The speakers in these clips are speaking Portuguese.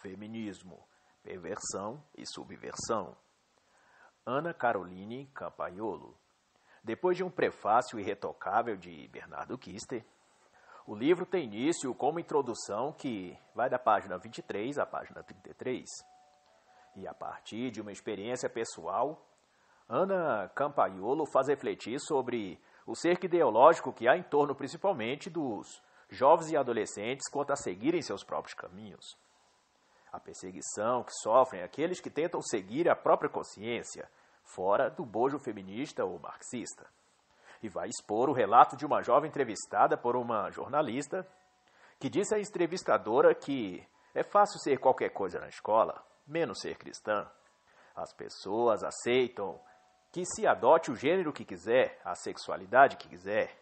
feminismo, perversão e subversão. Ana Caroline Campaiolo. Depois de um prefácio irretocável de Bernardo Kister, o livro tem início com uma introdução que vai da página 23 à página 33. E a partir de uma experiência pessoal, Ana Campaiolo faz refletir sobre o cerco ideológico que há em torno principalmente dos jovens e adolescentes quanto a seguirem seus próprios caminhos a perseguição que sofrem aqueles que tentam seguir a própria consciência, fora do bojo feminista ou marxista. E vai expor o relato de uma jovem entrevistada por uma jornalista que disse à entrevistadora que é fácil ser qualquer coisa na escola, menos ser cristã. As pessoas aceitam que se adote o gênero que quiser, a sexualidade que quiser,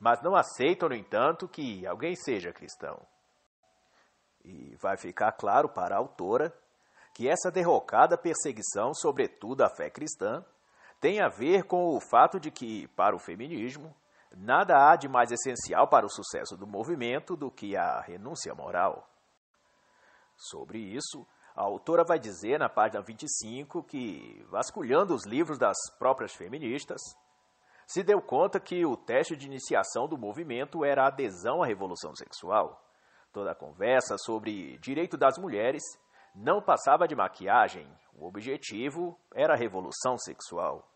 mas não aceitam, no entanto, que alguém seja cristão. E vai ficar claro para a autora que essa derrocada perseguição, sobretudo à fé cristã, tem a ver com o fato de que, para o feminismo, nada há de mais essencial para o sucesso do movimento do que a renúncia moral. Sobre isso, a autora vai dizer na página 25 que, vasculhando os livros das próprias feministas, se deu conta que o teste de iniciação do movimento era a adesão à revolução sexual. Toda a conversa sobre direito das mulheres não passava de maquiagem. O objetivo era a revolução sexual.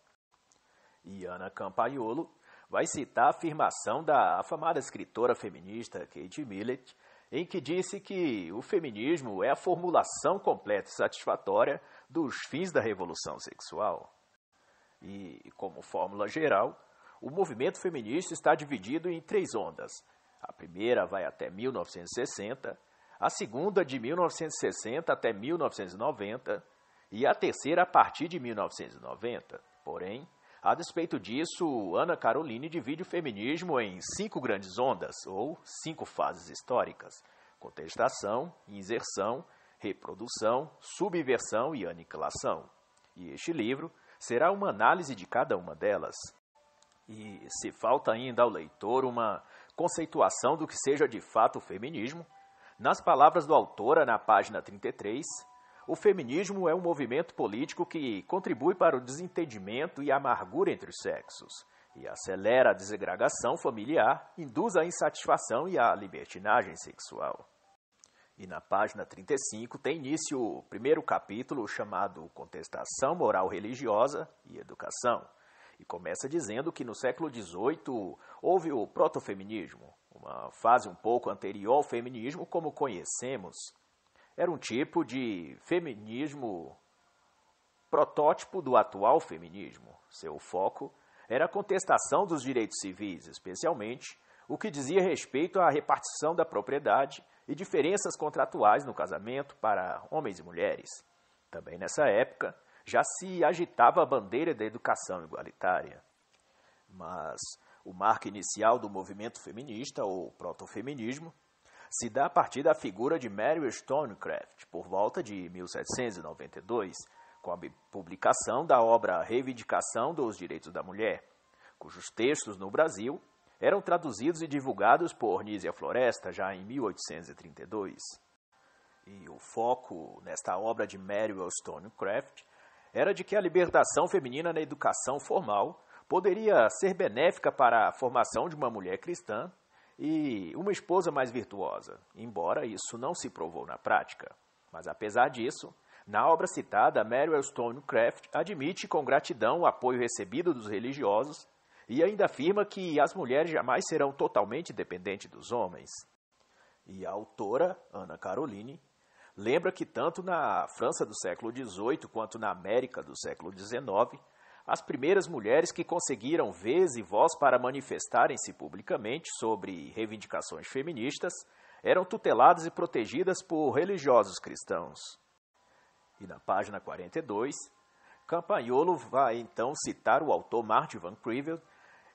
E Ana Campaiolo vai citar a afirmação da afamada escritora feminista Kate Millett, em que disse que o feminismo é a formulação completa e satisfatória dos fins da revolução sexual. E, como fórmula geral, o movimento feminista está dividido em três ondas: a primeira vai até 1960, a segunda de 1960 até 1990 e a terceira a partir de 1990. Porém, a despeito disso, Ana Caroline divide o feminismo em cinco grandes ondas, ou cinco fases históricas: contestação, inserção, reprodução, subversão e aniquilação. E este livro será uma análise de cada uma delas. E se falta ainda ao leitor uma conceituação do que seja de fato o feminismo, nas palavras do autora na página 33, o feminismo é um movimento político que contribui para o desentendimento e amargura entre os sexos e acelera a desegregação familiar, induz a insatisfação e a libertinagem sexual. E na página 35 tem início o primeiro capítulo chamado Contestação Moral Religiosa e Educação, e começa dizendo que no século XVIII houve o protofeminismo, uma fase um pouco anterior ao feminismo como conhecemos. Era um tipo de feminismo protótipo do atual feminismo. Seu foco era a contestação dos direitos civis, especialmente o que dizia respeito à repartição da propriedade e diferenças contratuais no casamento para homens e mulheres. Também nessa época, já se agitava a bandeira da educação igualitária. Mas o marco inicial do movimento feminista, ou protofeminismo, se dá a partir da figura de Mary Stonecraft, por volta de 1792, com a publicação da obra Reivindicação dos Direitos da Mulher, cujos textos no Brasil eram traduzidos e divulgados por Nízia Floresta já em 1832. E o foco nesta obra de Mary Wollstonecraft era de que a libertação feminina na educação formal poderia ser benéfica para a formação de uma mulher cristã e uma esposa mais virtuosa, embora isso não se provou na prática. Mas apesar disso, na obra citada, Mary Stonecraft admite com gratidão o apoio recebido dos religiosos e ainda afirma que as mulheres jamais serão totalmente dependentes dos homens. E a autora, Ana Caroline, lembra que tanto na França do século XVIII quanto na América do século XIX, as primeiras mulheres que conseguiram vez e voz para manifestarem-se publicamente sobre reivindicações feministas eram tuteladas e protegidas por religiosos cristãos. E na página 42, Campagnolo vai então citar o autor Marty Van Crevel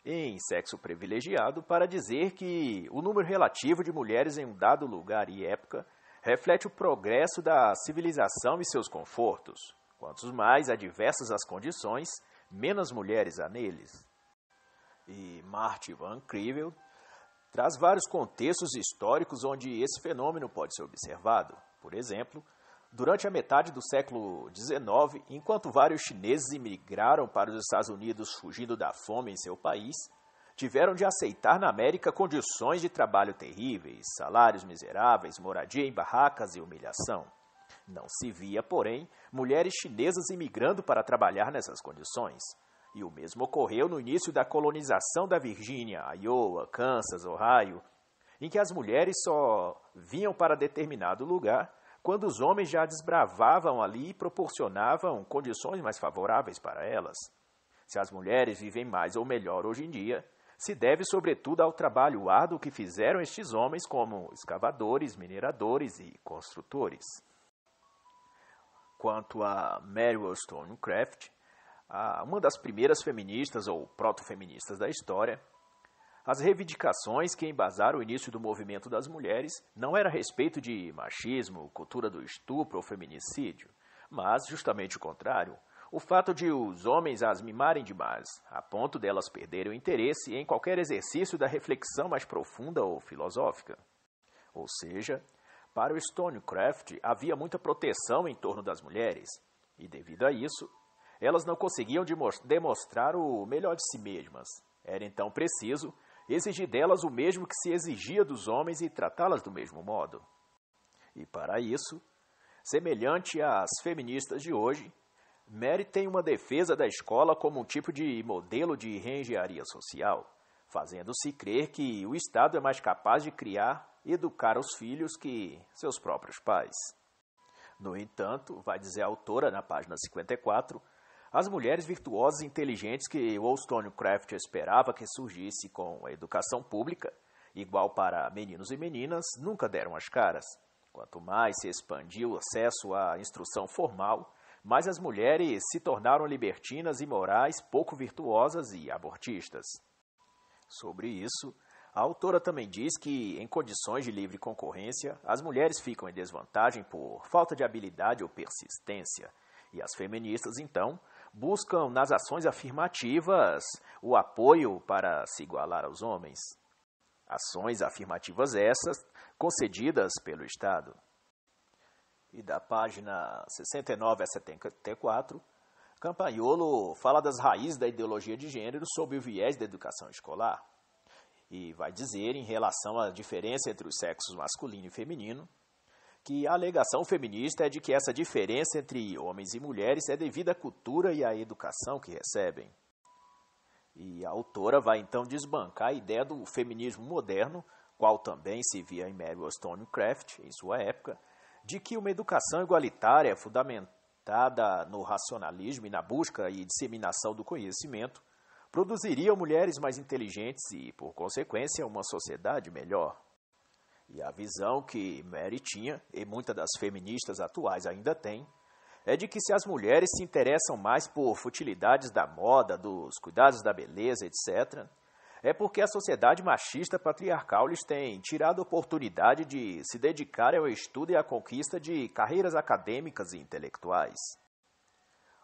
em Sexo Privilegiado para dizer que o número relativo de mulheres em um dado lugar e época reflete o progresso da civilização e seus confortos. Quantos mais adversas as condições, menos mulheres há neles. E Marty Van Crivel traz vários contextos históricos onde esse fenômeno pode ser observado. Por exemplo, durante a metade do século XIX, enquanto vários chineses emigraram para os Estados Unidos fugindo da fome em seu país, tiveram de aceitar na América condições de trabalho terríveis, salários miseráveis, moradia em barracas e humilhação. Não se via, porém, mulheres chinesas imigrando para trabalhar nessas condições. E o mesmo ocorreu no início da colonização da Virgínia, Iowa, Kansas, Ohio, em que as mulheres só vinham para determinado lugar quando os homens já desbravavam ali e proporcionavam condições mais favoráveis para elas. Se as mulheres vivem mais ou melhor hoje em dia, se deve sobretudo ao trabalho árduo que fizeram estes homens como escavadores, mineradores e construtores. Quanto a Mary Wollstonecraft, uma das primeiras feministas ou proto-feministas da história, as reivindicações que embasaram o início do movimento das mulheres não era a respeito de machismo, cultura do estupro ou feminicídio, mas justamente o contrário – o fato de os homens as mimarem demais, a ponto delas perderem o interesse em qualquer exercício da reflexão mais profunda ou filosófica. Ou seja, para o Stonecraft havia muita proteção em torno das mulheres, e devido a isso, elas não conseguiam demonstrar o melhor de si mesmas. Era então preciso exigir delas o mesmo que se exigia dos homens e tratá-las do mesmo modo. E para isso, semelhante às feministas de hoje, Mary tem uma defesa da escola como um tipo de modelo de reengenharia social, fazendo-se crer que o Estado é mais capaz de criar e educar os filhos que seus próprios pais. No entanto, vai dizer a autora na página 54, as mulheres virtuosas e inteligentes que Wollstonecraft esperava que surgisse com a educação pública, igual para meninos e meninas, nunca deram as caras. Quanto mais se expandiu o acesso à instrução formal, mas as mulheres se tornaram libertinas e morais pouco virtuosas e abortistas. Sobre isso, a autora também diz que, em condições de livre concorrência, as mulheres ficam em desvantagem por falta de habilidade ou persistência, e as feministas, então, buscam nas ações afirmativas o apoio para se igualar aos homens. Ações afirmativas essas concedidas pelo Estado e da página 69 a 74, Campagnolo fala das raízes da ideologia de gênero sob o viés da educação escolar e vai dizer, em relação à diferença entre os sexos masculino e feminino, que a alegação feminista é de que essa diferença entre homens e mulheres é devida à cultura e à educação que recebem. E a autora vai então desbancar a ideia do feminismo moderno, qual também se via em Mary Wollstonecraft em sua época, de que uma educação igualitária, fundamentada no racionalismo e na busca e disseminação do conhecimento, produziria mulheres mais inteligentes e, por consequência, uma sociedade melhor. E a visão que Mary tinha, e muitas das feministas atuais ainda têm, é de que se as mulheres se interessam mais por futilidades da moda, dos cuidados da beleza, etc., é porque a sociedade machista patriarcal lhes tem tirado a oportunidade de se dedicar ao estudo e à conquista de carreiras acadêmicas e intelectuais.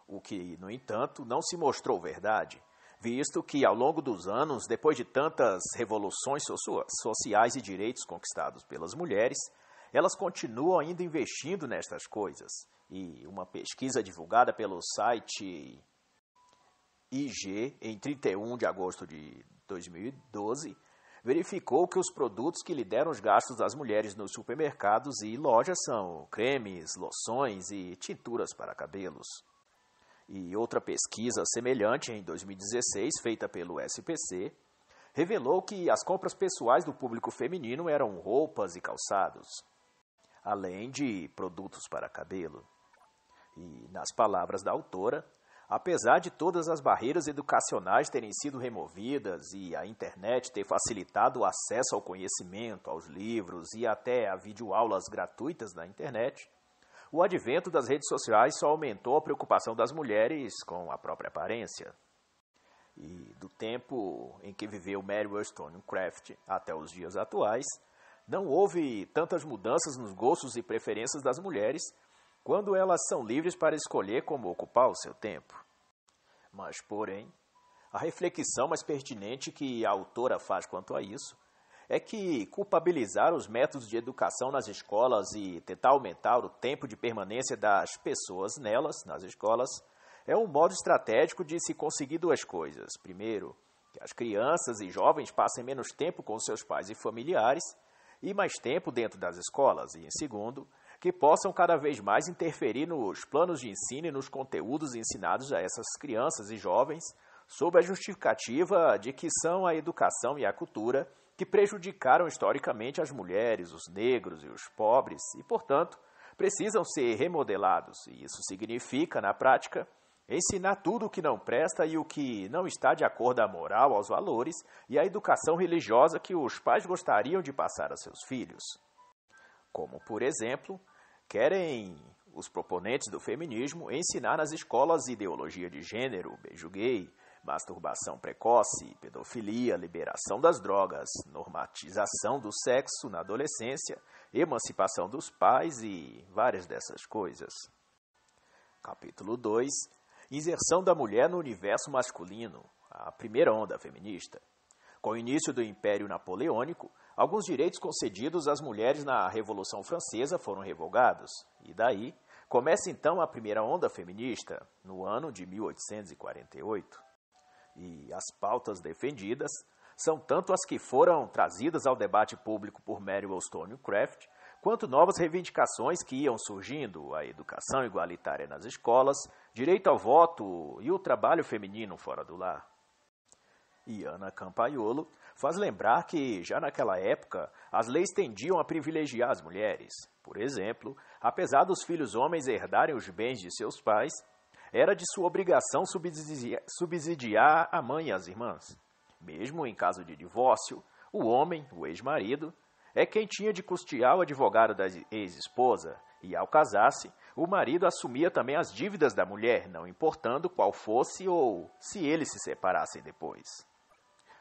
O que, no entanto, não se mostrou verdade, visto que, ao longo dos anos, depois de tantas revoluções sociais e direitos conquistados pelas mulheres, elas continuam ainda investindo nestas coisas. E uma pesquisa divulgada pelo site IG, em 31 de agosto de 2012, verificou que os produtos que lideram os gastos das mulheres nos supermercados e lojas são cremes, loções e tinturas para cabelos. E outra pesquisa semelhante em 2016, feita pelo SPC, revelou que as compras pessoais do público feminino eram roupas e calçados, além de produtos para cabelo. E, nas palavras da autora, Apesar de todas as barreiras educacionais terem sido removidas e a internet ter facilitado o acesso ao conhecimento, aos livros e até a videoaulas gratuitas na internet, o advento das redes sociais só aumentou a preocupação das mulheres com a própria aparência. E do tempo em que viveu Mary Wollstonecraft até os dias atuais, não houve tantas mudanças nos gostos e preferências das mulheres quando elas são livres para escolher como ocupar o seu tempo. Mas, porém, a reflexão mais pertinente que a autora faz quanto a isso é que culpabilizar os métodos de educação nas escolas e tentar aumentar o tempo de permanência das pessoas nelas, nas escolas, é um modo estratégico de se conseguir duas coisas. Primeiro, que as crianças e jovens passem menos tempo com seus pais e familiares e mais tempo dentro das escolas. E, em segundo, que possam cada vez mais interferir nos planos de ensino e nos conteúdos ensinados a essas crianças e jovens, sob a justificativa de que são a educação e a cultura que prejudicaram historicamente as mulheres, os negros e os pobres e, portanto, precisam ser remodelados. E isso significa, na prática, ensinar tudo o que não presta e o que não está de acordo à moral, aos valores e à educação religiosa que os pais gostariam de passar a seus filhos como, por exemplo, querem os proponentes do feminismo ensinar nas escolas ideologia de gênero, beijo gay, masturbação precoce, pedofilia, liberação das drogas, normatização do sexo na adolescência, emancipação dos pais e várias dessas coisas. Capítulo 2 Inserção da mulher no universo masculino a primeira onda feminista. Com o início do Império Napoleônico, alguns direitos concedidos às mulheres na Revolução Francesa foram revogados, e daí começa então a primeira onda feminista, no ano de 1848. E as pautas defendidas são tanto as que foram trazidas ao debate público por Mary Wollstonecraft, quanto novas reivindicações que iam surgindo, a educação igualitária nas escolas, direito ao voto e o trabalho feminino fora do lar e Ana Campaiolo, faz lembrar que, já naquela época, as leis tendiam a privilegiar as mulheres. Por exemplo, apesar dos filhos homens herdarem os bens de seus pais, era de sua obrigação subsidiar a mãe e as irmãs. Mesmo em caso de divórcio, o homem, o ex-marido, é quem tinha de custear o advogado da ex-esposa, e ao casar-se, o marido assumia também as dívidas da mulher, não importando qual fosse ou se eles se separassem depois.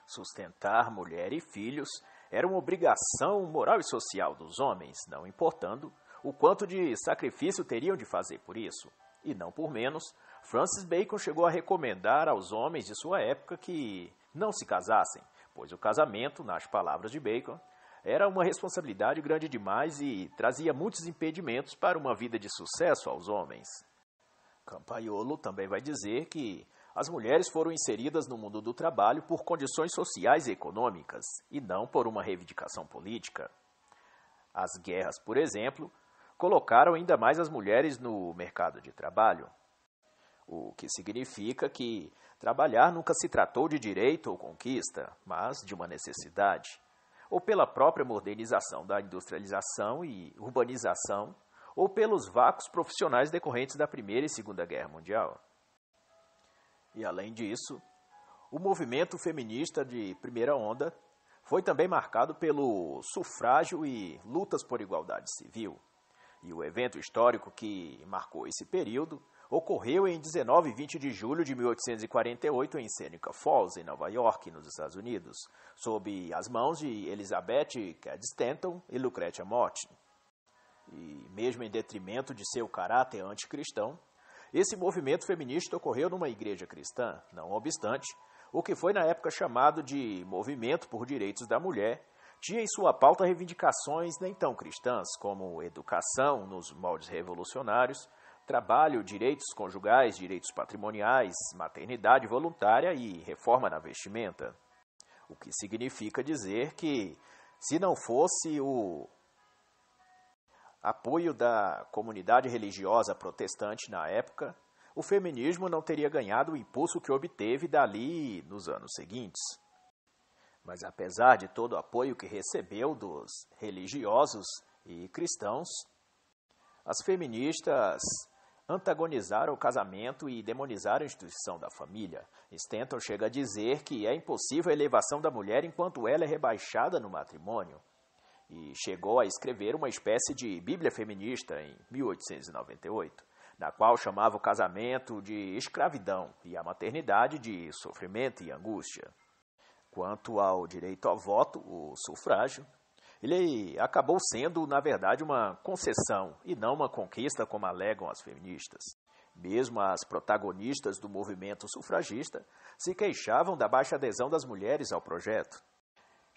Sustentar mulher e filhos era uma obrigação moral e social dos homens, não importando o quanto de sacrifício teriam de fazer por isso. E não por menos, Francis Bacon chegou a recomendar aos homens de sua época que não se casassem, pois o casamento, nas palavras de Bacon, era uma responsabilidade grande demais e trazia muitos impedimentos para uma vida de sucesso aos homens. Campaiolo também vai dizer que as mulheres foram inseridas no mundo do trabalho por condições sociais e econômicas, e não por uma reivindicação política. As guerras, por exemplo, colocaram ainda mais as mulheres no mercado de trabalho, o que significa que trabalhar nunca se tratou de direito ou conquista, mas de uma necessidade, ou pela própria modernização da industrialização e urbanização, ou pelos vácuos profissionais decorrentes da Primeira e Segunda Guerra Mundial. E além disso, o movimento feminista de primeira onda foi também marcado pelo sufrágio e lutas por igualdade civil. E o evento histórico que marcou esse período ocorreu em 19 e 20 de julho de 1848 em Seneca Falls, em Nova York, nos Estados Unidos, sob as mãos de Elizabeth Cady Stanton e Lucretia Mott. E mesmo em detrimento de seu caráter anticristão, esse movimento feminista ocorreu numa igreja cristã, não obstante, o que foi na época chamado de Movimento por Direitos da Mulher, tinha em sua pauta reivindicações nem tão cristãs como educação nos moldes revolucionários, trabalho, direitos conjugais, direitos patrimoniais, maternidade voluntária e reforma na vestimenta. O que significa dizer que, se não fosse o apoio da comunidade religiosa protestante na época, o feminismo não teria ganhado o impulso que obteve dali nos anos seguintes. Mas apesar de todo o apoio que recebeu dos religiosos e cristãos, as feministas antagonizaram o casamento e demonizaram a instituição da família. Stenton chega a dizer que é impossível a elevação da mulher enquanto ela é rebaixada no matrimônio e chegou a escrever uma espécie de Bíblia feminista em 1898, na qual chamava o casamento de escravidão e a maternidade de sofrimento e angústia. Quanto ao direito ao voto, o sufrágio, ele acabou sendo, na verdade, uma concessão e não uma conquista, como alegam as feministas. Mesmo as protagonistas do movimento sufragista se queixavam da baixa adesão das mulheres ao projeto.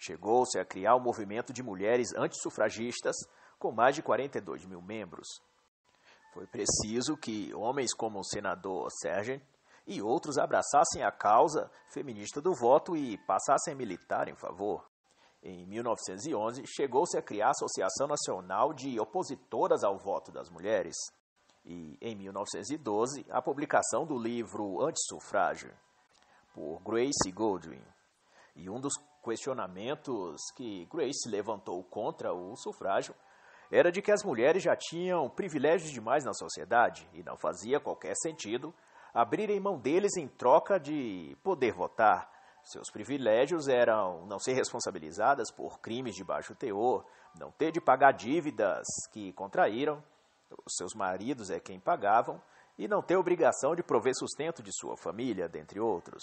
Chegou-se a criar um movimento de mulheres antissufragistas com mais de 42 mil membros. Foi preciso que homens como o senador Sargent e outros abraçassem a causa feminista do voto e passassem a militar em favor. Em 1911, chegou-se a criar a Associação Nacional de Opositoras ao Voto das Mulheres. E, em 1912, a publicação do livro Antissufrágio, por Grace Goldwyn. E um dos questionamentos que Grace levantou contra o sufrágio era de que as mulheres já tinham privilégios demais na sociedade e não fazia qualquer sentido abrirem mão deles em troca de poder votar. Seus privilégios eram não ser responsabilizadas por crimes de baixo teor, não ter de pagar dívidas que contraíram, os seus maridos é quem pagavam, e não ter obrigação de prover sustento de sua família, dentre outros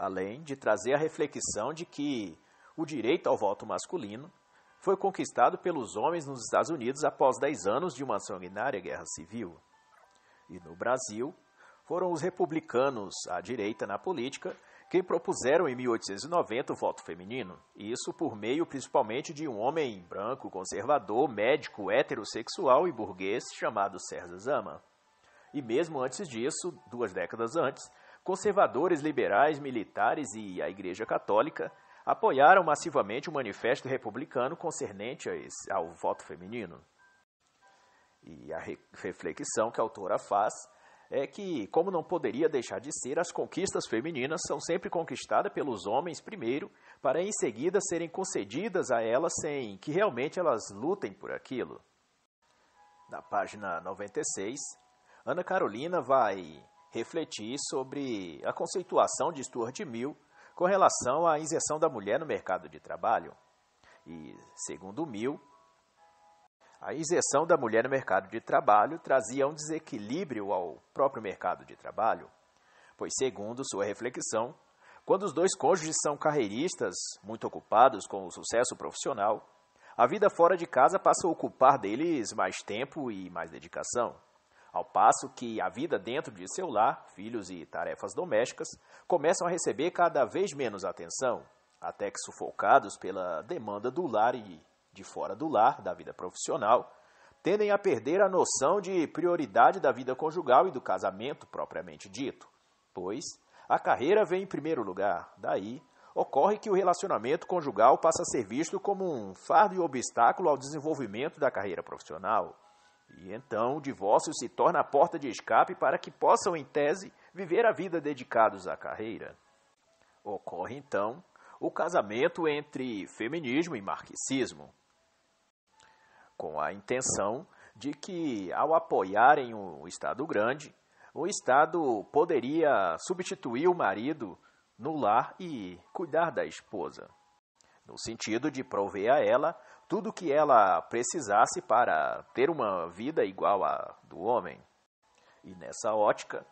além de trazer a reflexão de que o direito ao voto masculino foi conquistado pelos homens nos Estados Unidos após 10 anos de uma sanguinária guerra civil. E no Brasil, foram os republicanos à direita na política quem propuseram em 1890 o voto feminino, isso por meio principalmente de um homem branco, conservador, médico, heterossexual e burguês chamado César Zama. E mesmo antes disso, duas décadas antes, Conservadores, liberais, militares e a Igreja Católica apoiaram massivamente o manifesto republicano concernente ao voto feminino. E a re reflexão que a autora faz é que, como não poderia deixar de ser, as conquistas femininas são sempre conquistadas pelos homens primeiro, para em seguida serem concedidas a elas sem que realmente elas lutem por aquilo. Na página 96, Ana Carolina vai refletir sobre a conceituação de Stuart Mill com relação à inserção da mulher no mercado de trabalho. E, segundo Mill, a inserção da mulher no mercado de trabalho trazia um desequilíbrio ao próprio mercado de trabalho, pois, segundo sua reflexão, quando os dois cônjuges são carreiristas, muito ocupados com o sucesso profissional, a vida fora de casa passa a ocupar deles mais tempo e mais dedicação. Ao passo que a vida dentro de seu lar, filhos e tarefas domésticas começam a receber cada vez menos atenção, até que sufocados pela demanda do lar e de fora do lar, da vida profissional, tendem a perder a noção de prioridade da vida conjugal e do casamento propriamente dito, pois a carreira vem em primeiro lugar. Daí, ocorre que o relacionamento conjugal passa a ser visto como um fardo e obstáculo ao desenvolvimento da carreira profissional. E então o divórcio se torna a porta de escape para que possam, em tese, viver a vida dedicados à carreira. Ocorre então o casamento entre feminismo e marxismo, com a intenção de que, ao apoiarem um Estado grande, o Estado poderia substituir o marido no lar e cuidar da esposa, no sentido de prover a ela tudo o que ela precisasse para ter uma vida igual à do homem. E nessa ótica,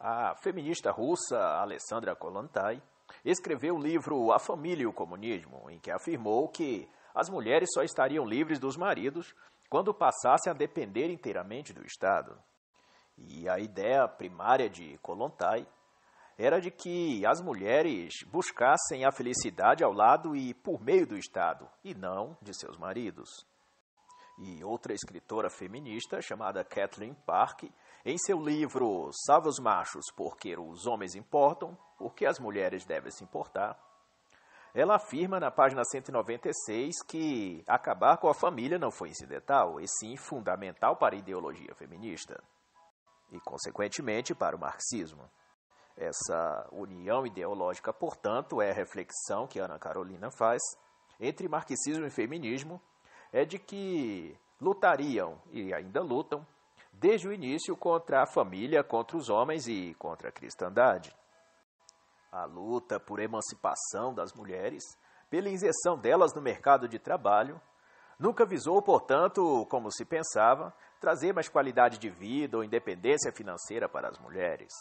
a feminista russa Alessandra Kolontai escreveu o livro A Família e o Comunismo, em que afirmou que as mulheres só estariam livres dos maridos quando passassem a depender inteiramente do Estado. E a ideia primária de Kolontai era de que as mulheres buscassem a felicidade ao lado e por meio do Estado, e não de seus maridos. E outra escritora feminista, chamada Kathleen Park, em seu livro Salva os Machos Porque os Homens Importam, Porque as Mulheres Devem Se Importar, ela afirma na página 196 que acabar com a família não foi incidental, e sim fundamental para a ideologia feminista e, consequentemente, para o marxismo. Essa união ideológica, portanto, é a reflexão que Ana Carolina faz entre marxismo e feminismo, é de que lutariam e ainda lutam desde o início contra a família, contra os homens e contra a cristandade. A luta por emancipação das mulheres, pela inserção delas no mercado de trabalho, nunca visou, portanto, como se pensava, trazer mais qualidade de vida ou independência financeira para as mulheres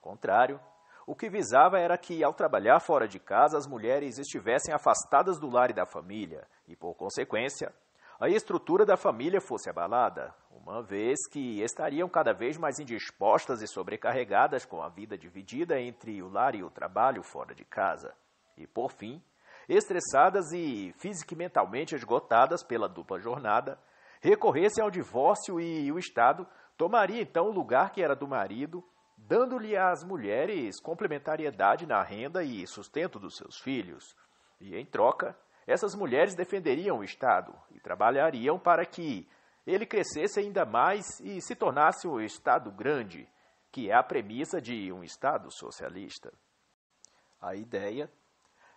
contrário, o que visava era que, ao trabalhar fora de casa, as mulheres estivessem afastadas do lar e da família, e, por consequência, a estrutura da família fosse abalada, uma vez que estariam cada vez mais indispostas e sobrecarregadas com a vida dividida entre o lar e o trabalho fora de casa. E, por fim, estressadas e física e mentalmente esgotadas pela dupla jornada, recorressem ao divórcio e o Estado tomaria então o lugar que era do marido dando-lhe às mulheres complementariedade na renda e sustento dos seus filhos. E, em troca, essas mulheres defenderiam o Estado e trabalhariam para que ele crescesse ainda mais e se tornasse um Estado grande, que é a premissa de um Estado socialista. A ideia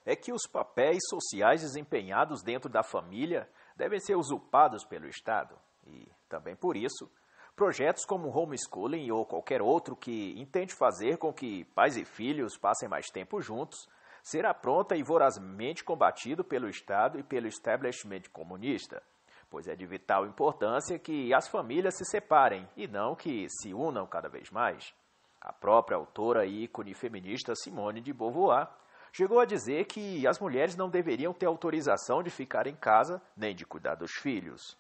é que os papéis sociais desempenhados dentro da família devem ser usurpados pelo Estado e, também por isso, Projetos como homeschooling ou qualquer outro que intente fazer com que pais e filhos passem mais tempo juntos será pronta e vorazmente combatido pelo Estado e pelo establishment comunista, pois é de vital importância que as famílias se separem e não que se unam cada vez mais. A própria autora e ícone feminista Simone de Beauvoir chegou a dizer que as mulheres não deveriam ter autorização de ficar em casa nem de cuidar dos filhos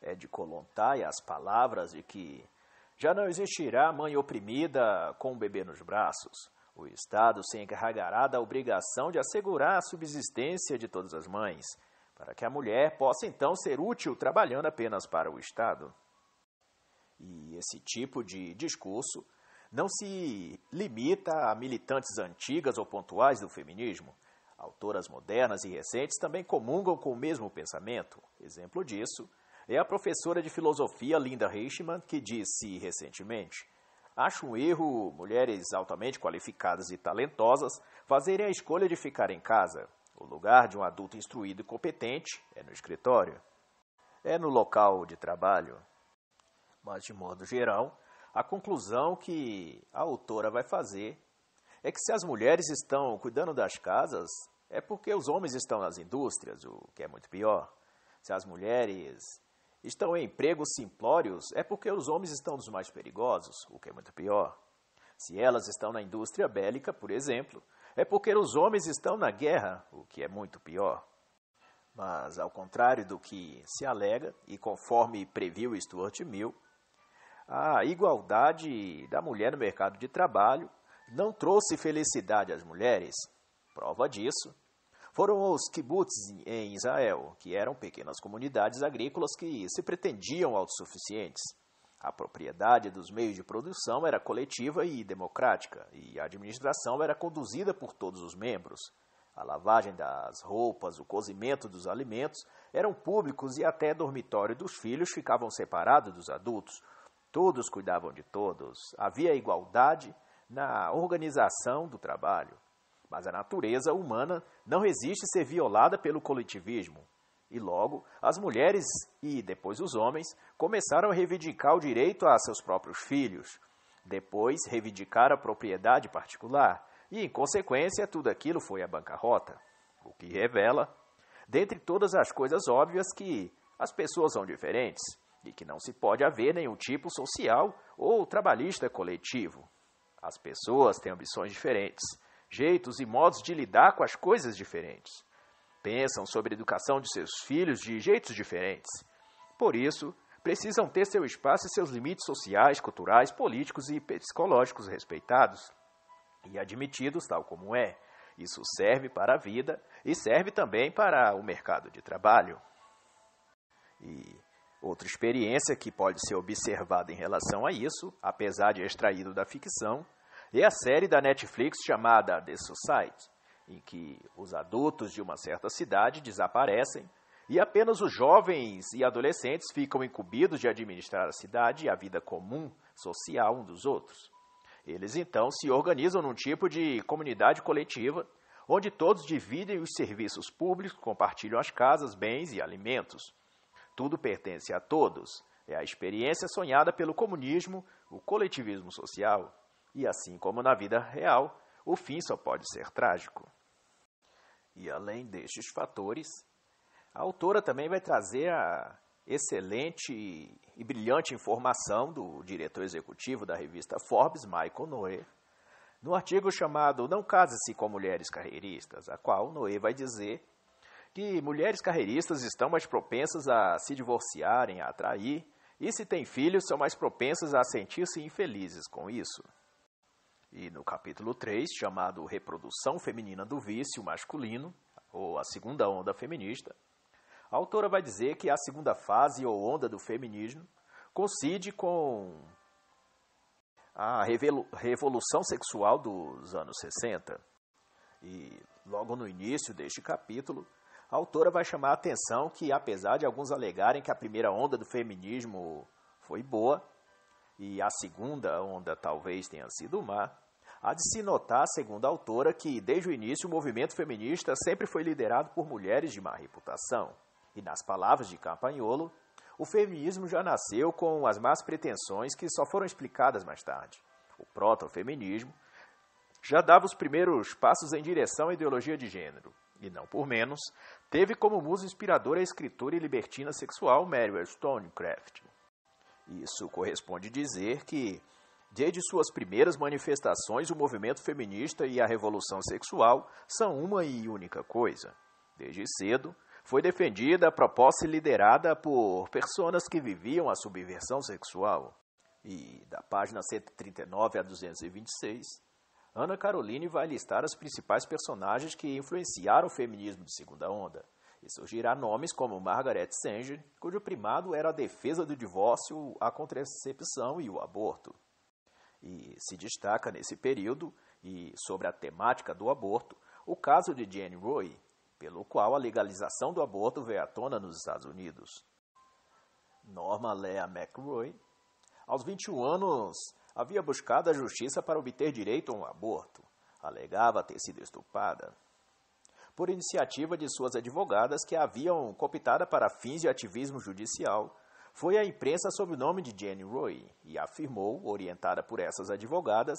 é, de Kolontai as palavras de que já não existirá mãe oprimida com o bebê nos braços. O Estado se encarregará da obrigação de assegurar a subsistência de todas as mães, para que a mulher possa então ser útil trabalhando apenas para o Estado. E esse tipo de discurso não se limita a militantes antigas ou pontuais do feminismo. Autoras modernas e recentes também comungam com o mesmo pensamento. Exemplo disso é a professora de filosofia Linda Richman, que disse recentemente: Acho um erro mulheres altamente qualificadas e talentosas fazerem a escolha de ficar em casa. O lugar de um adulto instruído e competente é no escritório, é no local de trabalho. Mas, de modo geral, a conclusão que a autora vai fazer é que se as mulheres estão cuidando das casas, é porque os homens estão nas indústrias, o que é muito pior. Se as mulheres estão em empregos simplórios é porque os homens estão dos mais perigosos, o que é muito pior. Se elas estão na indústria bélica, por exemplo, é porque os homens estão na guerra, o que é muito pior. Mas, ao contrário do que se alega, e conforme previu Stuart Mill, a igualdade da mulher no mercado de trabalho não trouxe felicidade às mulheres. Prova disso foram os kibbutz em Israel, que eram pequenas comunidades agrícolas que se pretendiam autossuficientes. A propriedade dos meios de produção era coletiva e democrática, e a administração era conduzida por todos os membros. A lavagem das roupas, o cozimento dos alimentos eram públicos e até dormitório dos filhos ficavam separado dos adultos. Todos cuidavam de todos. Havia igualdade na organização do trabalho. Mas a natureza humana não resiste a ser violada pelo coletivismo. E logo, as mulheres e depois os homens começaram a reivindicar o direito a seus próprios filhos, depois reivindicar a propriedade particular, e em consequência tudo aquilo foi a bancarrota. O que revela, dentre todas as coisas óbvias, que as pessoas são diferentes e que não se pode haver nenhum tipo social ou trabalhista coletivo. As pessoas têm ambições diferentes jeitos e modos de lidar com as coisas diferentes. Pensam sobre a educação de seus filhos de jeitos diferentes. Por isso, precisam ter seu espaço e seus limites sociais, culturais, políticos e psicológicos respeitados e admitidos tal como é. Isso serve para a vida e serve também para o mercado de trabalho. E outra experiência que pode ser observada em relação a isso, apesar de extraído da ficção, e a série da Netflix chamada The Society, em que os adultos de uma certa cidade desaparecem e apenas os jovens e adolescentes ficam incumbidos de administrar a cidade e a vida comum social um dos outros. Eles então se organizam num tipo de comunidade coletiva, onde todos dividem os serviços públicos, compartilham as casas, bens e alimentos. Tudo pertence a todos. É a experiência sonhada pelo comunismo, o coletivismo social e assim como na vida real, o fim só pode ser trágico. E além destes fatores, a autora também vai trazer a excelente e brilhante informação do diretor executivo da revista Forbes, Michael Noé, no artigo chamado Não Case-se com Mulheres Carreiristas, a qual Noé vai dizer que mulheres carreiristas estão mais propensas a se divorciarem, a atrair, e se têm filhos, são mais propensas a sentir-se infelizes com isso. E no capítulo 3, chamado Reprodução Feminina do Vício Masculino, ou a Segunda Onda Feminista, a autora vai dizer que a segunda fase ou onda do feminismo coincide com a revolução sexual dos anos 60. E logo no início deste capítulo, a autora vai chamar a atenção que, apesar de alguns alegarem que a primeira onda do feminismo foi boa, e a segunda onda talvez tenha sido má. há de se notar, segundo a autora, que desde o início o movimento feminista sempre foi liderado por mulheres de má reputação. E nas palavras de Campagnolo, o feminismo já nasceu com as más pretensões que só foram explicadas mais tarde. O proto-feminismo já dava os primeiros passos em direção à ideologia de gênero, e não por menos, teve como musa inspiradora a escritora e libertina sexual Mary Wollstonecraft. Isso corresponde dizer que, desde suas primeiras manifestações, o movimento feminista e a revolução sexual são uma e única coisa. Desde cedo, foi defendida a proposta liderada por pessoas que viviam a subversão sexual. E da página 139 a 226, Ana Caroline vai listar as principais personagens que influenciaram o feminismo de segunda onda. E surgirá nomes como Margaret Sanger, cujo primado era a defesa do divórcio, a contracepção e o aborto. E se destaca nesse período, e sobre a temática do aborto, o caso de Jane Roe, pelo qual a legalização do aborto veio à tona nos Estados Unidos. Norma Lea McRoy, aos 21 anos, havia buscado a justiça para obter direito a um aborto. Alegava ter sido estupada por iniciativa de suas advogadas que a haviam cooptada para fins de ativismo judicial, foi à imprensa sob o nome de Jenny Roy e afirmou, orientada por essas advogadas,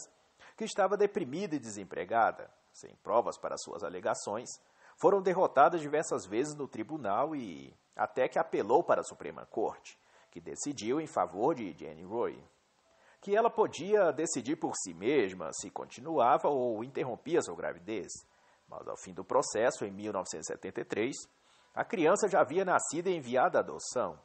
que estava deprimida e desempregada. Sem provas para suas alegações, foram derrotadas diversas vezes no tribunal e até que apelou para a Suprema Corte, que decidiu em favor de Jenny Roy. Que ela podia decidir por si mesma se continuava ou interrompia sua gravidez, mas ao fim do processo, em 1973, a criança já havia nascido e enviado à adoção.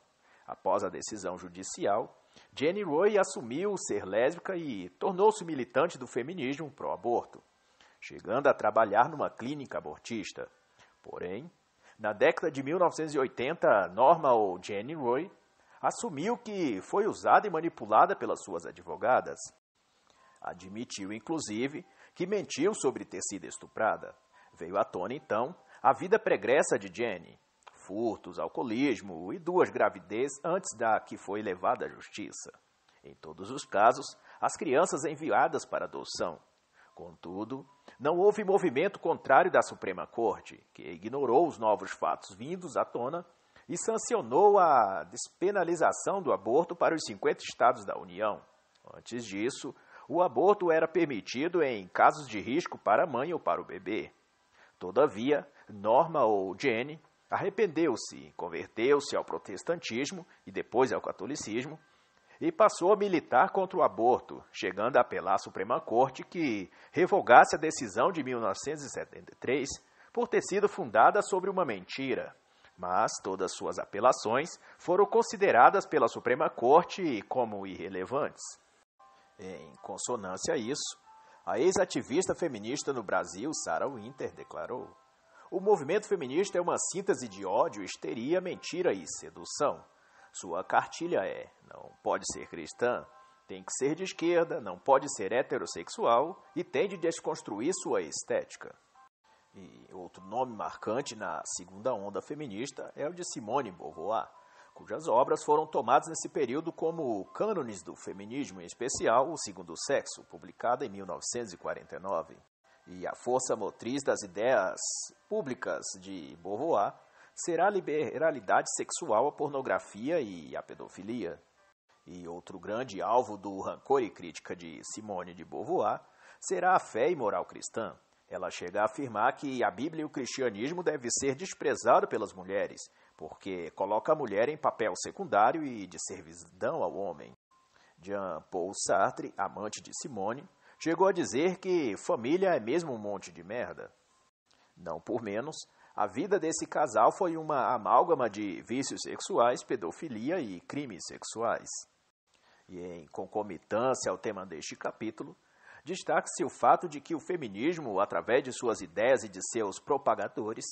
Após a decisão judicial, Jenny Roy assumiu ser lésbica e tornou-se militante do feminismo pró-aborto, chegando a trabalhar numa clínica abortista. Porém, na década de 1980, Norma ou Jenny Roy assumiu que foi usada e manipulada pelas suas advogadas. Admitiu, inclusive, que mentiu sobre ter sido estuprada. Veio à tona, então, a vida pregressa de Jenny. Furtos, alcoolismo e duas gravidez antes da que foi levada à justiça. Em todos os casos, as crianças enviadas para adoção. Contudo, não houve movimento contrário da Suprema Corte, que ignorou os novos fatos vindos à tona e sancionou a despenalização do aborto para os 50 estados da União. Antes disso, o aborto era permitido em casos de risco para a mãe ou para o bebê. Todavia, Norma ou Jenny arrependeu-se, converteu-se ao protestantismo e depois ao catolicismo e passou a militar contra o aborto, chegando a apelar à Suprema Corte que revogasse a decisão de 1973 por ter sido fundada sobre uma mentira. Mas todas suas apelações foram consideradas pela Suprema Corte como irrelevantes. Em consonância a isso, a ex-ativista feminista no Brasil, Sarah Winter, declarou: O movimento feminista é uma síntese de ódio, histeria, mentira e sedução. Sua cartilha é: não pode ser cristã, tem que ser de esquerda, não pode ser heterossexual e tem de desconstruir sua estética. E outro nome marcante na segunda onda feminista é o de Simone Beauvoir cujas obras foram tomadas nesse período como Cânones do Feminismo, em especial O Segundo Sexo, publicada em 1949, e A Força Motriz das Ideias Públicas de Beauvoir, será a liberalidade sexual, a pornografia e a pedofilia. E outro grande alvo do rancor e crítica de Simone de Beauvoir será a fé e moral cristã. Ela chega a afirmar que a Bíblia e o cristianismo devem ser desprezados pelas mulheres, porque coloca a mulher em papel secundário e de servidão ao homem. Jean-Paul Sartre, amante de Simone, chegou a dizer que família é mesmo um monte de merda. Não por menos, a vida desse casal foi uma amálgama de vícios sexuais, pedofilia e crimes sexuais. E em concomitância ao tema deste capítulo, destaque-se o fato de que o feminismo, através de suas ideias e de seus propagadores,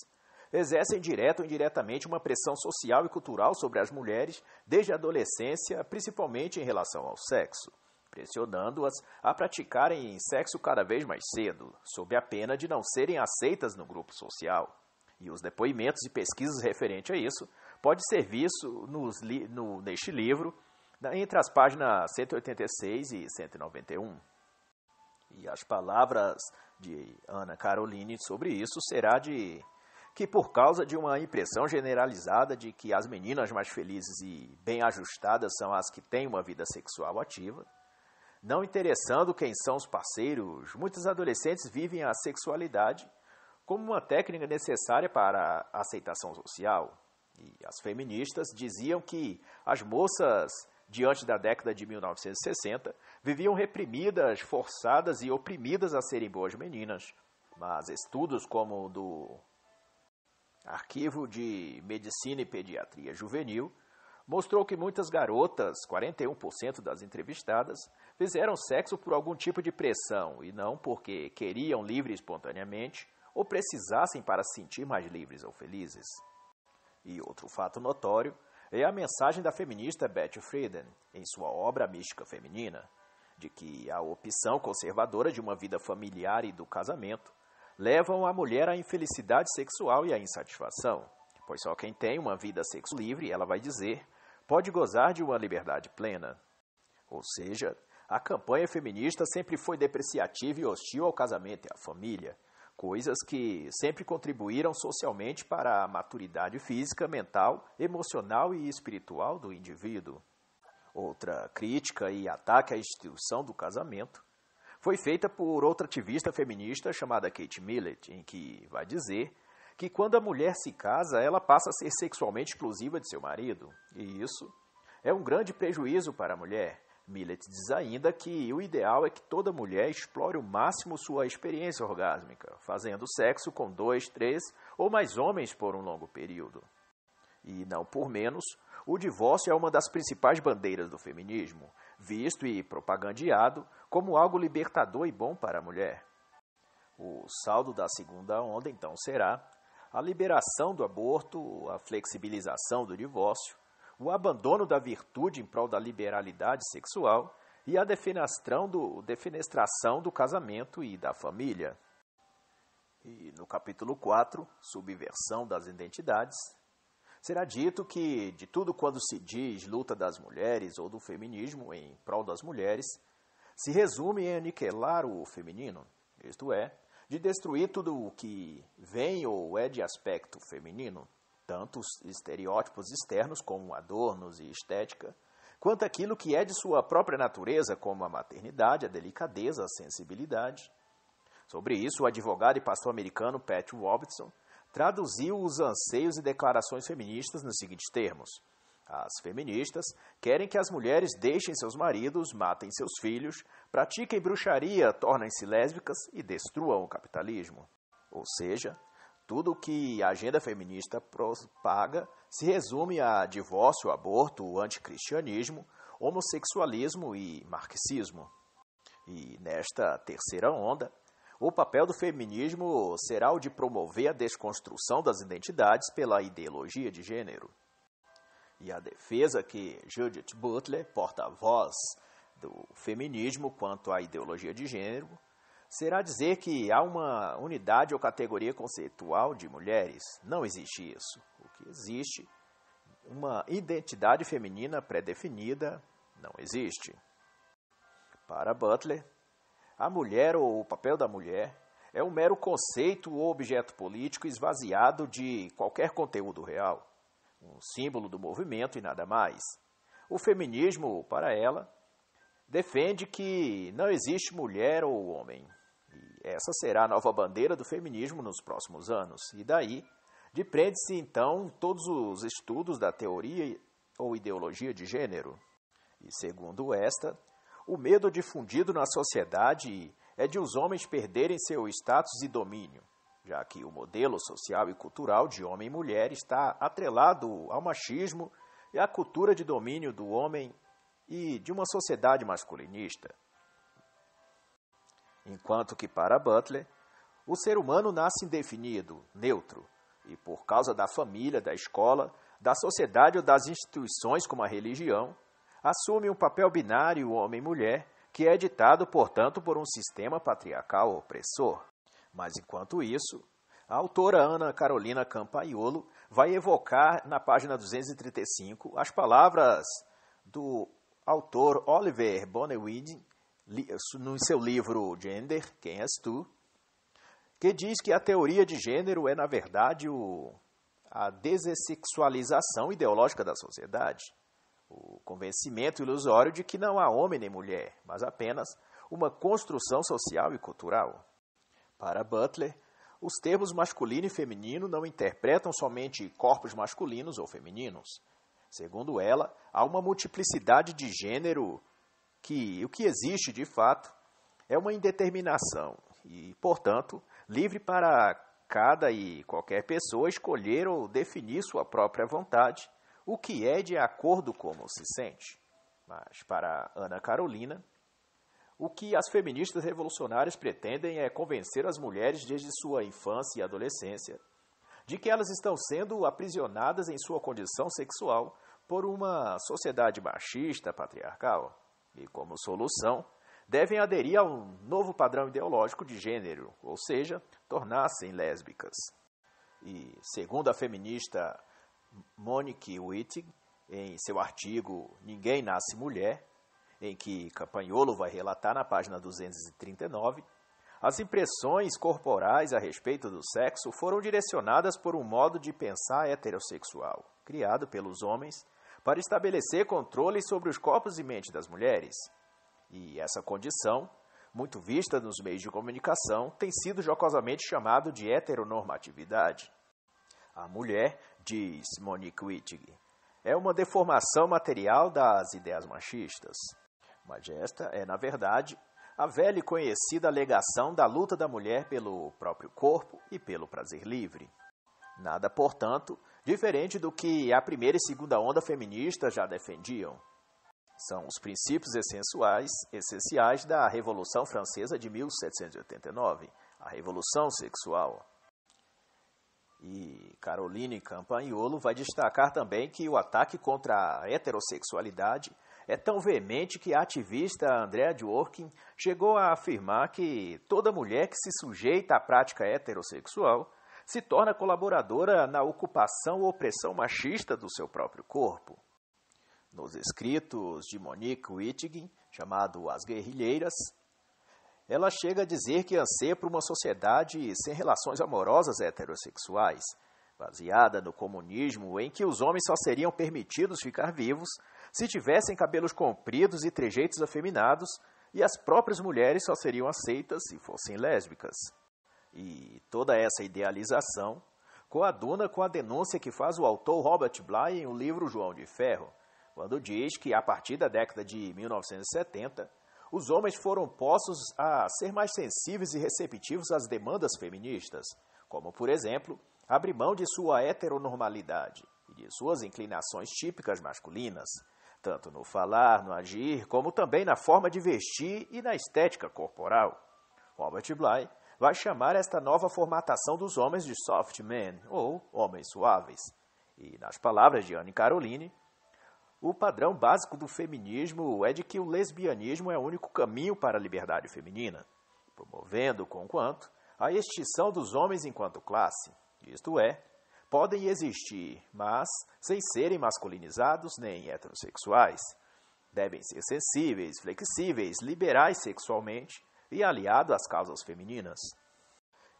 exercem direta ou indiretamente uma pressão social e cultural sobre as mulheres desde a adolescência, principalmente em relação ao sexo, pressionando-as a praticarem sexo cada vez mais cedo, sob a pena de não serem aceitas no grupo social. E os depoimentos e pesquisas referentes a isso pode ser visto no, neste livro, entre as páginas 186 e 191. E as palavras de Ana Caroline sobre isso será de que, por causa de uma impressão generalizada de que as meninas mais felizes e bem ajustadas são as que têm uma vida sexual ativa, não interessando quem são os parceiros, muitas adolescentes vivem a sexualidade como uma técnica necessária para a aceitação social. E as feministas diziam que as moças, diante da década de 1960, viviam reprimidas, forçadas e oprimidas a serem boas meninas. Mas estudos como o do Arquivo de Medicina e Pediatria Juvenil mostrou que muitas garotas, 41% das entrevistadas, fizeram sexo por algum tipo de pressão e não porque queriam livre espontaneamente ou precisassem para se sentir mais livres ou felizes. E outro fato notório é a mensagem da feminista Betty Friedan em sua obra Mística Feminina, de que a opção conservadora de uma vida familiar e do casamento levam a mulher à infelicidade sexual e à insatisfação, pois só quem tem uma vida sexo livre, ela vai dizer, pode gozar de uma liberdade plena. Ou seja, a campanha feminista sempre foi depreciativa e hostil ao casamento e à família, coisas que sempre contribuíram socialmente para a maturidade física, mental, emocional e espiritual do indivíduo. Outra crítica e ataque à instituição do casamento foi feita por outra ativista feminista chamada Kate Millett, em que vai dizer que quando a mulher se casa, ela passa a ser sexualmente exclusiva de seu marido, e isso é um grande prejuízo para a mulher. Millett diz ainda que o ideal é que toda mulher explore o máximo sua experiência orgásmica, fazendo sexo com dois, três ou mais homens por um longo período. E não por menos, o divórcio é uma das principais bandeiras do feminismo, visto e propagandeado como algo libertador e bom para a mulher. O saldo da segunda onda, então, será a liberação do aborto, a flexibilização do divórcio, o abandono da virtude em prol da liberalidade sexual e a defenestração do, defenestração do casamento e da família. E no capítulo 4, Subversão das Identidades, Será dito que, de tudo quando se diz luta das mulheres ou do feminismo em prol das mulheres, se resume em aniquilar o feminino, isto é, de destruir tudo o que vem ou é de aspecto feminino, tanto os estereótipos externos como adornos e estética, quanto aquilo que é de sua própria natureza, como a maternidade, a delicadeza, a sensibilidade. Sobre isso, o advogado e pastor americano Pat Robertson traduziu os anseios e declarações feministas nos seguintes termos: As feministas querem que as mulheres deixem seus maridos, matem seus filhos, pratiquem bruxaria, tornem-se lésbicas e destruam o capitalismo. Ou seja, tudo o que a agenda feminista propaga se resume a divórcio, aborto, anticristianismo, homossexualismo e marxismo. E nesta terceira onda, o papel do feminismo será o de promover a desconstrução das identidades pela ideologia de gênero. E a defesa que Judith Butler, porta-voz do feminismo quanto à ideologia de gênero, será dizer que há uma unidade ou categoria conceitual de mulheres. Não existe isso. O que existe, uma identidade feminina pré-definida, não existe. Para Butler, a mulher ou o papel da mulher é um mero conceito ou objeto político esvaziado de qualquer conteúdo real, um símbolo do movimento e nada mais. O feminismo, para ela, defende que não existe mulher ou homem. E essa será a nova bandeira do feminismo nos próximos anos. E daí, depreende-se então todos os estudos da teoria ou ideologia de gênero. E segundo esta, o medo difundido na sociedade é de os homens perderem seu status e domínio, já que o modelo social e cultural de homem e mulher está atrelado ao machismo e à cultura de domínio do homem e de uma sociedade masculinista. Enquanto que, para Butler, o ser humano nasce indefinido, neutro, e por causa da família, da escola, da sociedade ou das instituições como a religião, assume um papel binário homem-mulher, que é ditado, portanto, por um sistema patriarcal opressor. Mas enquanto isso, a autora Ana Carolina Campaiolo vai evocar na página 235 as palavras do autor Oliver Bonnewind no seu livro Gender, Quem és tu?, que diz que a teoria de gênero é, na verdade, o, a desessexualização ideológica da sociedade o convencimento ilusório de que não há homem nem mulher, mas apenas uma construção social e cultural. Para Butler, os termos masculino e feminino não interpretam somente corpos masculinos ou femininos. Segundo ela, há uma multiplicidade de gênero que o que existe de fato é uma indeterminação e, portanto, livre para cada e qualquer pessoa escolher ou definir sua própria vontade o que é de acordo como se sente. Mas, para Ana Carolina, o que as feministas revolucionárias pretendem é convencer as mulheres desde sua infância e adolescência de que elas estão sendo aprisionadas em sua condição sexual por uma sociedade machista patriarcal e, como solução, devem aderir a um novo padrão ideológico de gênero, ou seja, tornar-se lésbicas. E, segundo a feminista Monique Wittig, em seu artigo Ninguém Nasce Mulher, em que Campagnolo vai relatar na página 239, as impressões corporais a respeito do sexo foram direcionadas por um modo de pensar heterossexual, criado pelos homens para estabelecer controle sobre os corpos e mente das mulheres. E essa condição, muito vista nos meios de comunicação, tem sido jocosamente chamado de heteronormatividade. A mulher, diz Monique Wittig, é uma deformação material das ideias machistas. Mas esta é, na verdade, a velha e conhecida alegação da luta da mulher pelo próprio corpo e pelo prazer livre. Nada, portanto, diferente do que a primeira e segunda onda feminista já defendiam. São os princípios essenciais, essenciais da Revolução Francesa de 1789, a Revolução Sexual e Caroline Campagnolo vai destacar também que o ataque contra a heterossexualidade é tão veemente que a ativista Andrea Dworkin chegou a afirmar que toda mulher que se sujeita à prática heterossexual se torna colaboradora na ocupação ou opressão machista do seu próprio corpo. Nos escritos de Monique Wittig, chamado As Guerrilheiras, ela chega a dizer que anseia por uma sociedade sem relações amorosas heterossexuais, baseada no comunismo em que os homens só seriam permitidos ficar vivos se tivessem cabelos compridos e trejeitos afeminados, e as próprias mulheres só seriam aceitas se fossem lésbicas. E toda essa idealização coaduna com a denúncia que faz o autor Robert Bly em o livro João de Ferro, quando diz que a partir da década de 1970 os homens foram postos a ser mais sensíveis e receptivos às demandas feministas, como, por exemplo, abrir mão de sua heteronormalidade e de suas inclinações típicas masculinas, tanto no falar, no agir, como também na forma de vestir e na estética corporal. Robert Bly vai chamar esta nova formatação dos homens de soft men, ou homens suaves. E, nas palavras de Anne Caroline, o padrão básico do feminismo é de que o lesbianismo é o único caminho para a liberdade feminina, promovendo, conquanto, a extinção dos homens enquanto classe, isto é, podem existir, mas sem serem masculinizados nem heterossexuais. Devem ser sensíveis, flexíveis, liberais sexualmente e aliados às causas femininas.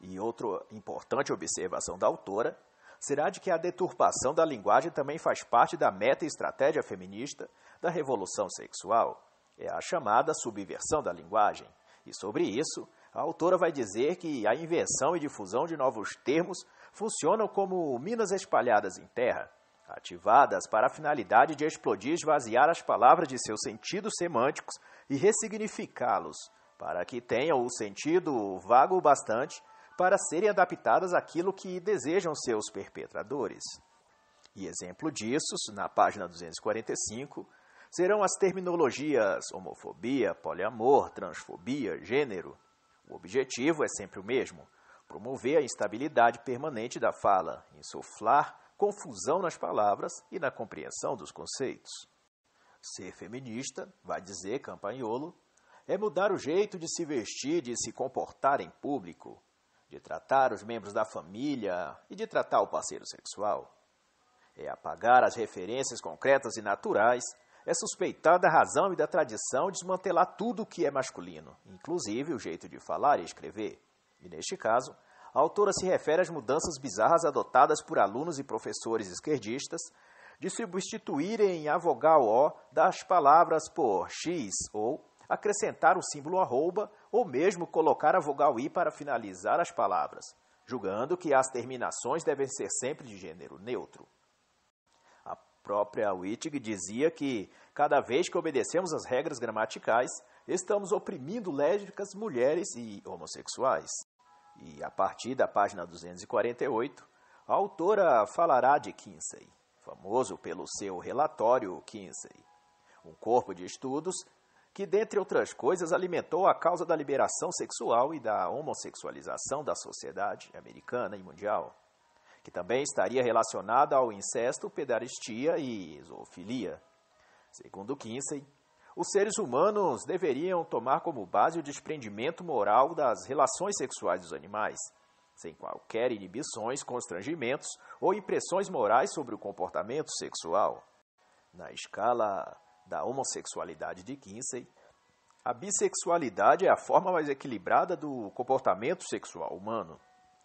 E outra importante observação da autora Será de que a deturpação da linguagem também faz parte da meta e estratégia feminista da revolução sexual? É a chamada subversão da linguagem. E sobre isso, a autora vai dizer que a invenção e difusão de novos termos funcionam como minas espalhadas em terra, ativadas para a finalidade de explodir e esvaziar as palavras de seus sentidos semânticos e ressignificá-los, para que tenham o sentido vago bastante para serem adaptadas àquilo que desejam seus perpetradores. E exemplo disso, na página 245, serão as terminologias homofobia, poliamor, transfobia, gênero. O objetivo é sempre o mesmo: promover a instabilidade permanente da fala, insuflar confusão nas palavras e na compreensão dos conceitos. Ser feminista, vai dizer Campagnolo, é mudar o jeito de se vestir, de se comportar em público, de tratar os membros da família e de tratar o parceiro sexual. É apagar as referências concretas e naturais, é suspeitar da razão e da tradição desmantelar tudo o que é masculino, inclusive o jeito de falar e escrever. E neste caso, a autora se refere às mudanças bizarras adotadas por alunos e professores esquerdistas de substituírem a vogal O das palavras por X ou acrescentar o símbolo arroba ou mesmo colocar a vogal i para finalizar as palavras, julgando que as terminações devem ser sempre de gênero neutro. A própria Wittig dizia que cada vez que obedecemos às regras gramaticais, estamos oprimindo lésbicas, mulheres e homossexuais. E a partir da página 248, a autora falará de Kinsey, famoso pelo seu relatório Kinsey, um corpo de estudos que, dentre outras coisas, alimentou a causa da liberação sexual e da homossexualização da sociedade americana e mundial, que também estaria relacionada ao incesto, pedaristia e zoofilia. Segundo Kinsey, os seres humanos deveriam tomar como base o desprendimento moral das relações sexuais dos animais, sem qualquer inibições, constrangimentos ou impressões morais sobre o comportamento sexual. Na escala da homossexualidade de Kinsey, a bissexualidade é a forma mais equilibrada do comportamento sexual humano.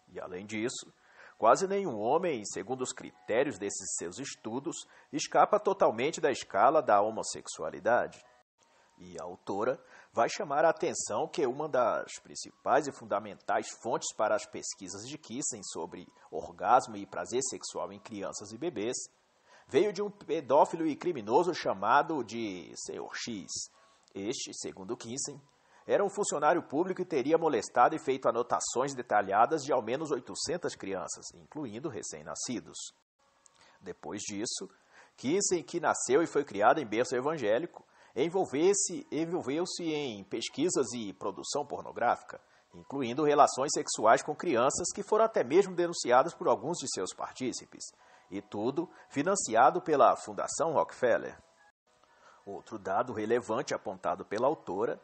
E além disso, quase nenhum homem, segundo os critérios desses seus estudos, escapa totalmente da escala da homossexualidade. E a autora vai chamar a atenção que uma das principais e fundamentais fontes para as pesquisas de Kissen sobre orgasmo e prazer sexual em crianças e bebês veio de um pedófilo e criminoso chamado de Senhor X. Este, segundo Kinsen, era um funcionário público e teria molestado e feito anotações detalhadas de ao menos 800 crianças, incluindo recém-nascidos. Depois disso, Kinsen, que nasceu e foi criado em berço evangélico, envolveu-se envolveu em pesquisas e produção pornográfica, incluindo relações sexuais com crianças que foram até mesmo denunciadas por alguns de seus partícipes. E tudo financiado pela Fundação Rockefeller. Outro dado relevante apontado pela autora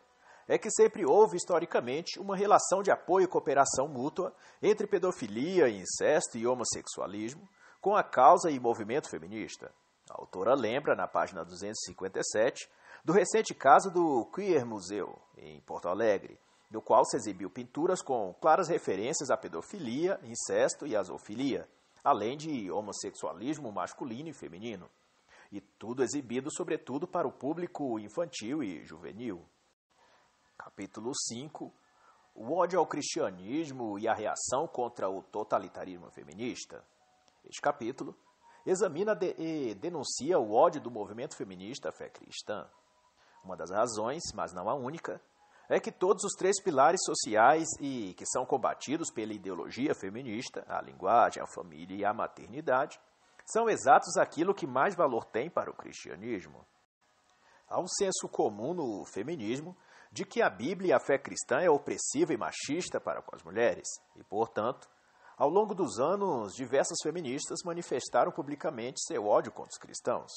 é que sempre houve historicamente uma relação de apoio e cooperação mútua entre pedofilia, incesto e homossexualismo com a causa e movimento feminista. A autora lembra, na página 257, do recente caso do Queer Museu, em Porto Alegre, no qual se exibiu pinturas com claras referências à pedofilia, incesto e azofilia, além de homossexualismo masculino e feminino. E tudo exibido, sobretudo, para o público infantil e juvenil. Capítulo 5 O ódio ao cristianismo e a reação contra o totalitarismo feminista. Este capítulo examina e denuncia o ódio do movimento feminista à fé cristã. Uma das razões, mas não a única, é que todos os três pilares sociais e que são combatidos pela ideologia feminista, a linguagem, a família e a maternidade, são exatos aquilo que mais valor tem para o cristianismo. Há um senso comum no feminismo de que a Bíblia e a fé cristã é opressiva e machista para com as mulheres, e, portanto, ao longo dos anos, diversas feministas manifestaram publicamente seu ódio contra os cristãos.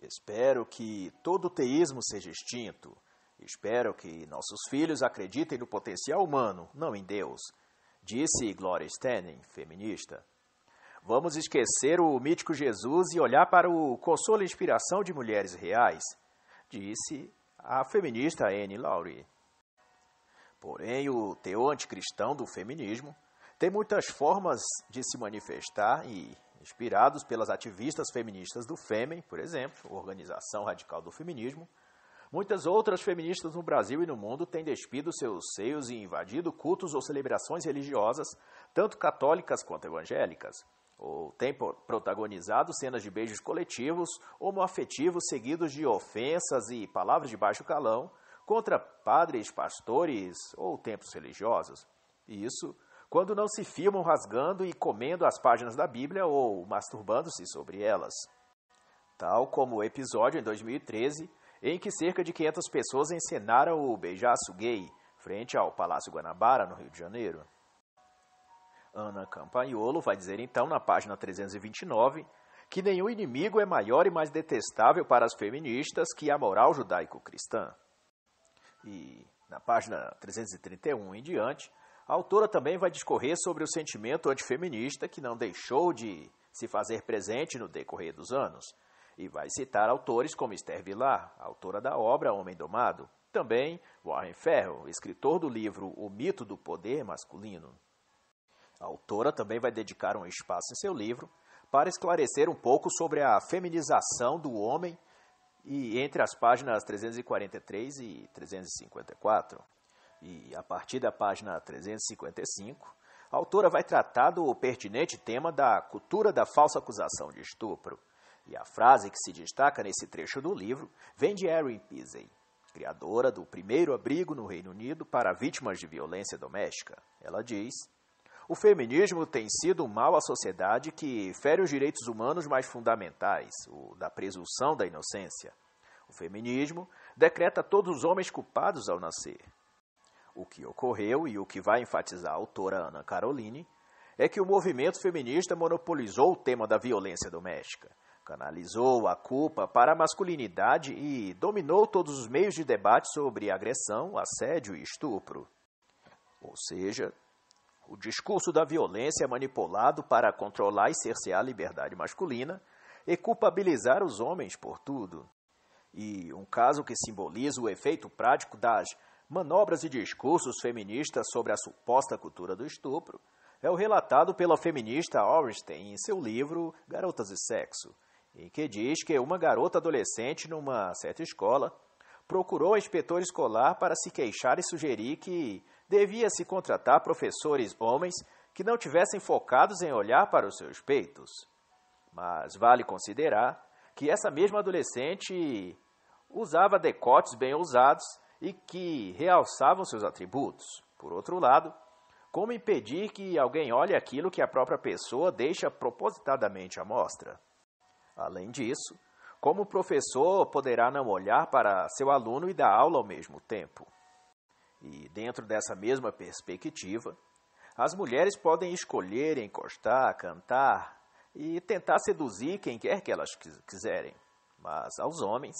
Espero que todo o teísmo seja extinto Espero que nossos filhos acreditem no potencial humano, não em Deus, disse Gloria Steinem, feminista. Vamos esquecer o mítico Jesus e olhar para o consolo e inspiração de mulheres reais, disse a feminista Anne Laurie. Porém, o teu anticristão do feminismo tem muitas formas de se manifestar e, inspirados pelas ativistas feministas do FEMEN, por exemplo, Organização Radical do Feminismo, Muitas outras feministas no Brasil e no mundo têm despido seus seios e invadido cultos ou celebrações religiosas, tanto católicas quanto evangélicas, ou têm protagonizado cenas de beijos coletivos, homoafetivos seguidos de ofensas e palavras de baixo calão contra padres, pastores ou templos religiosos. isso quando não se filmam rasgando e comendo as páginas da Bíblia ou masturbando-se sobre elas. Tal como o episódio em 2013 em que cerca de 500 pessoas encenaram o beijaço gay frente ao Palácio Guanabara, no Rio de Janeiro. Ana Campagnolo vai dizer então, na página 329, que nenhum inimigo é maior e mais detestável para as feministas que a moral judaico-cristã. E, na página 331 em diante, a autora também vai discorrer sobre o sentimento antifeminista que não deixou de se fazer presente no decorrer dos anos, e vai citar autores como Esther Villar, autora da obra Homem Domado, também Warren Ferro, escritor do livro O Mito do Poder Masculino. A autora também vai dedicar um espaço em seu livro para esclarecer um pouco sobre a feminização do homem e entre as páginas 343 e 354. E a partir da página 355, a autora vai tratar do pertinente tema da cultura da falsa acusação de estupro e a frase que se destaca nesse trecho do livro vem de Erin Pizzey, criadora do primeiro abrigo no Reino Unido para vítimas de violência doméstica. Ela diz: O feminismo tem sido um mal à sociedade que fere os direitos humanos mais fundamentais, o da presunção da inocência. O feminismo decreta todos os homens culpados ao nascer. O que ocorreu e o que vai enfatizar a autora Ana Caroline é que o movimento feminista monopolizou o tema da violência doméstica canalizou a culpa para a masculinidade e dominou todos os meios de debate sobre agressão, assédio e estupro. Ou seja, o discurso da violência é manipulado para controlar e cercear a liberdade masculina e culpabilizar os homens por tudo. E um caso que simboliza o efeito prático das manobras e discursos feministas sobre a suposta cultura do estupro é o relatado pela feminista Ornstein em seu livro Garotas e Sexo, em que diz que uma garota adolescente numa certa escola procurou o inspetor escolar para se queixar e sugerir que devia-se contratar professores homens que não tivessem focados em olhar para os seus peitos. Mas vale considerar que essa mesma adolescente usava decotes bem ousados e que realçavam seus atributos. Por outro lado, como impedir que alguém olhe aquilo que a própria pessoa deixa propositadamente à mostra? Além disso, como o professor, poderá não olhar para seu aluno e dar aula ao mesmo tempo. E, dentro dessa mesma perspectiva, as mulheres podem escolher encostar, cantar e tentar seduzir quem quer que elas quiserem. Mas aos homens,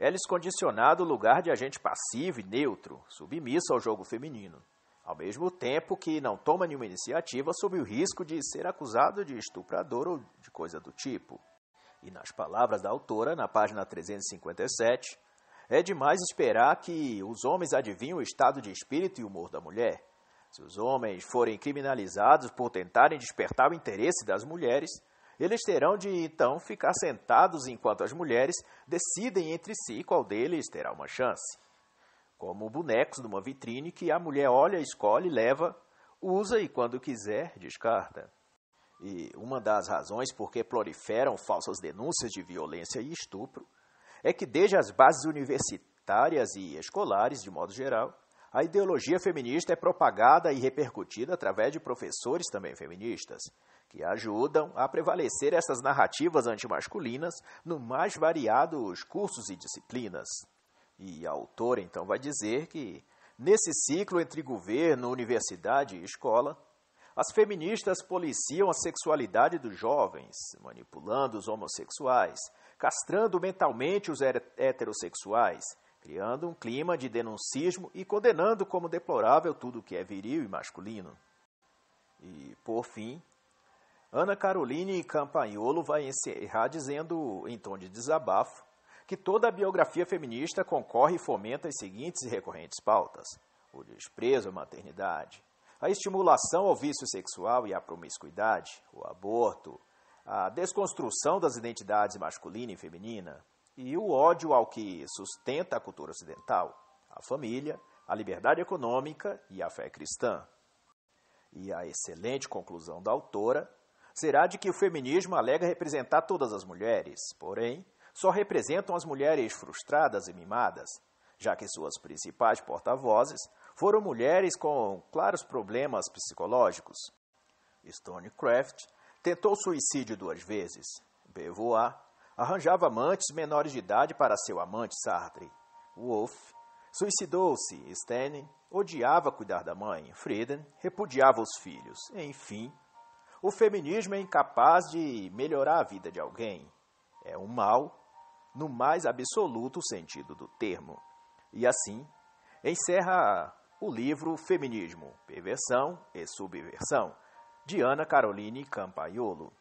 é-lhes condicionado o lugar de agente passivo e neutro, submisso ao jogo feminino, ao mesmo tempo que não toma nenhuma iniciativa sob o risco de ser acusado de estuprador ou de coisa do tipo. E nas palavras da autora, na página 357, é demais esperar que os homens adivinhem o estado de espírito e humor da mulher. Se os homens forem criminalizados por tentarem despertar o interesse das mulheres, eles terão de então ficar sentados enquanto as mulheres decidem entre si qual deles terá uma chance. Como bonecos numa vitrine que a mulher olha, escolhe, leva, usa e, quando quiser, descarta. E uma das razões por que proliferam falsas denúncias de violência e estupro é que, desde as bases universitárias e escolares, de modo geral, a ideologia feminista é propagada e repercutida através de professores também feministas, que ajudam a prevalecer essas narrativas antimasculinas no mais variados cursos e disciplinas. E a autora então vai dizer que, nesse ciclo entre governo, universidade e escola, as feministas policiam a sexualidade dos jovens, manipulando os homossexuais, castrando mentalmente os heterossexuais, criando um clima de denuncismo e condenando como deplorável tudo o que é viril e masculino. E, por fim, Ana Caroline Campagnolo vai encerrar dizendo, em tom de desabafo, que toda a biografia feminista concorre e fomenta as seguintes e recorrentes pautas: o desprezo à maternidade, a estimulação ao vício sexual e à promiscuidade, o aborto, a desconstrução das identidades masculina e feminina e o ódio ao que sustenta a cultura ocidental, a família, a liberdade econômica e a fé cristã. E a excelente conclusão da autora será de que o feminismo alega representar todas as mulheres, porém, só representam as mulheres frustradas e mimadas, já que suas principais porta-vozes foram mulheres com claros problemas psicológicos. Stonecraft tentou suicídio duas vezes. Bevoa arranjava amantes menores de idade para seu amante Sartre. Wolff suicidou-se. Stanley odiava cuidar da mãe. Frieden repudiava os filhos. Enfim, o feminismo é incapaz de melhorar a vida de alguém. É um mal no mais absoluto sentido do termo. E assim encerra o livro Feminismo, Perversão e Subversão, de Ana Caroline Campaiolo.